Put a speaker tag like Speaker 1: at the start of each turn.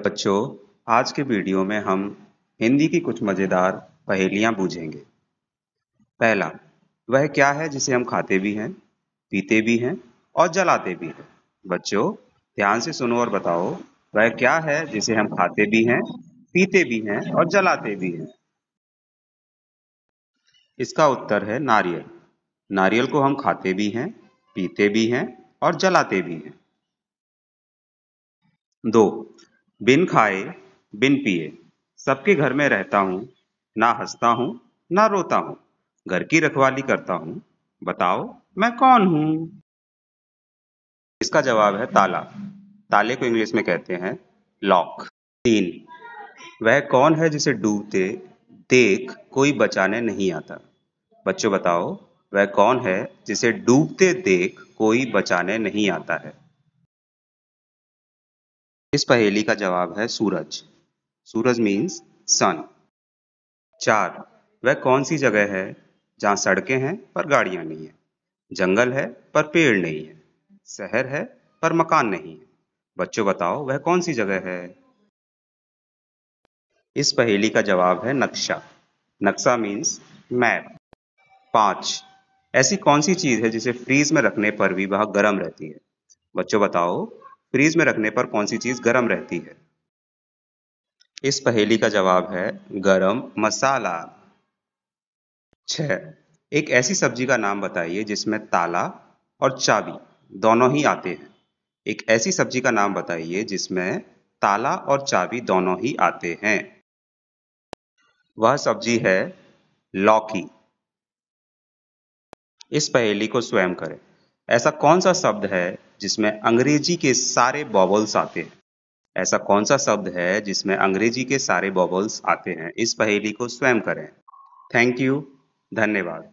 Speaker 1: बच्चों आज के वीडियो में हम हिंदी की कुछ मज़ेदार पहेलियां बूझेंगे पहला वह क्या है जिसे हम खाते भी हैं पीते भी हैं और जलाते भी हैं बच्चों ध्यान से सुनो और बताओ वह क्या है जिसे हम खाते भी हैं पीते भी हैं और जलाते भी हैं इसका उत्तर है नारियल नारियल को हम खाते भी हैं पीते भी हैं और जलाते भी हैं दो बिन खाए बिन पिए सबके घर में रहता हूँ ना हंसता हूँ ना रोता हूँ घर की रखवाली करता हूँ बताओ मैं कौन हूँ इसका जवाब है ताला ताले को इंग्लिश में कहते हैं लॉक तीन वह कौन है जिसे डूबते देख कोई बचाने नहीं आता बच्चों बताओ वह कौन है जिसे डूबते देख कोई बचाने नहीं आता है इस पहेली का जवाब है सूरज सूरज मीन्स सन चार वह कौन सी जगह है जहाँ सड़कें हैं पर गाड़ियां नहीं है जंगल है पर पेड़ नहीं है शहर है पर मकान नहीं है बच्चों बताओ वह कौन सी जगह है इस पहेली का जवाब है नक्शा नक्शा मीन्स मैप पांच ऐसी कौन सी चीज़ है जिसे फ्रीज में रखने पर भी वह गर्म रहती है बच्चों बताओ फ्रीज में रखने पर कौन सी चीज़ गर्म रहती है इस पहेली का जवाब है गरम मसाला छ एक ऐसी सब्जी का नाम बताइए जिसमें ताला और चाबी दोनों ही आते हैं एक ऐसी सब्जी का नाम बताइए जिसमें ताला और चाबी दोनों ही आते हैं वह सब्जी है लौकी इस पहेली को स्वयं करें ऐसा कौन सा शब्द है जिसमें अंग्रेजी के सारे बॉबल्स आते हैं ऐसा कौन सा शब्द है जिसमें अंग्रेजी के सारे बॉबल्स आते हैं इस पहेली को स्वयं करें थैंक यू धन्यवाद